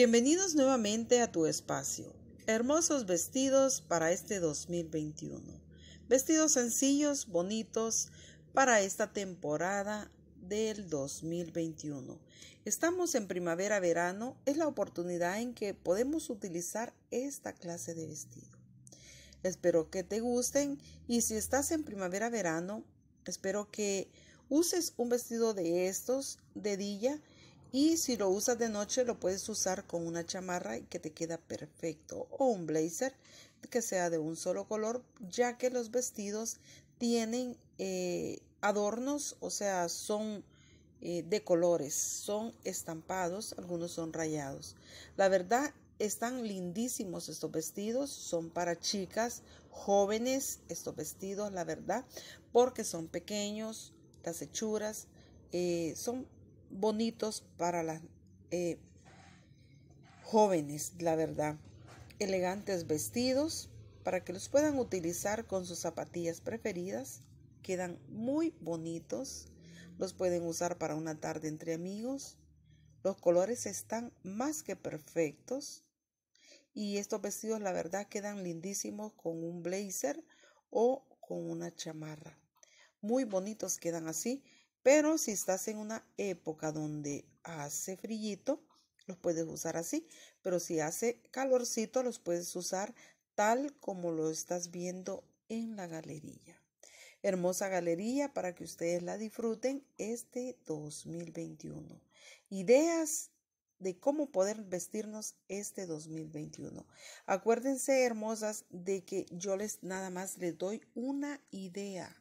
Bienvenidos nuevamente a tu espacio. Hermosos vestidos para este 2021. Vestidos sencillos, bonitos para esta temporada del 2021. Estamos en primavera-verano, es la oportunidad en que podemos utilizar esta clase de vestido. Espero que te gusten y si estás en primavera-verano, espero que uses un vestido de estos de dilla. Y si lo usas de noche, lo puedes usar con una chamarra y que te queda perfecto o un blazer que sea de un solo color, ya que los vestidos tienen eh, adornos, o sea, son eh, de colores, son estampados, algunos son rayados. La verdad, están lindísimos estos vestidos, son para chicas jóvenes estos vestidos, la verdad, porque son pequeños, las hechuras eh, son bonitos para las eh, jóvenes, la verdad. Elegantes vestidos para que los puedan utilizar con sus zapatillas preferidas. Quedan muy bonitos. Los pueden usar para una tarde entre amigos. Los colores están más que perfectos. Y estos vestidos, la verdad, quedan lindísimos con un blazer o con una chamarra. Muy bonitos quedan así pero si estás en una época donde hace frillito, los puedes usar así. Pero si hace calorcito, los puedes usar tal como lo estás viendo en la galería. Hermosa galería para que ustedes la disfruten este 2021. Ideas de cómo poder vestirnos este 2021. Acuérdense, hermosas, de que yo les nada más les doy una idea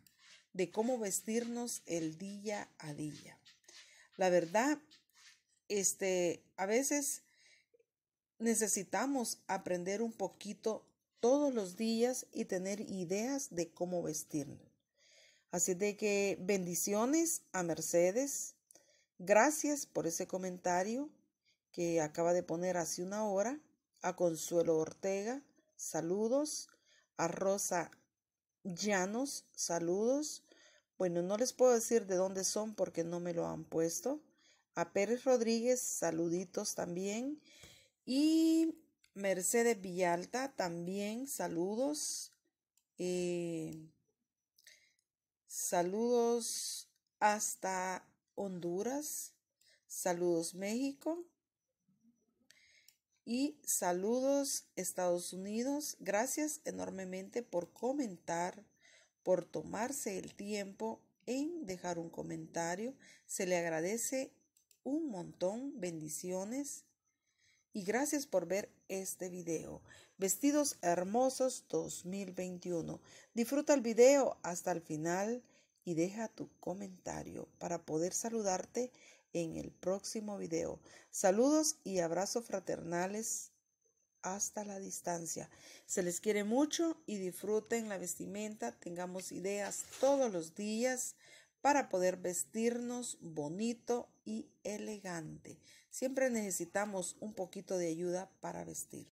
de cómo vestirnos el día a día. La verdad, este, a veces necesitamos aprender un poquito todos los días y tener ideas de cómo vestirnos. Así de que bendiciones a Mercedes. Gracias por ese comentario que acaba de poner hace una hora. A Consuelo Ortega, saludos. A Rosa Llanos, saludos. Bueno, no les puedo decir de dónde son porque no me lo han puesto. A Pérez Rodríguez, saluditos también. Y Mercedes Villalta, también saludos. Eh, saludos hasta Honduras. Saludos México. Y saludos Estados Unidos. Gracias enormemente por comentar por tomarse el tiempo en dejar un comentario. Se le agradece un montón. Bendiciones. Y gracias por ver este video. Vestidos Hermosos 2021. Disfruta el video hasta el final y deja tu comentario para poder saludarte en el próximo video. Saludos y abrazos fraternales hasta la distancia. Se les quiere mucho y disfruten la vestimenta, tengamos ideas todos los días para poder vestirnos bonito y elegante. Siempre necesitamos un poquito de ayuda para vestir.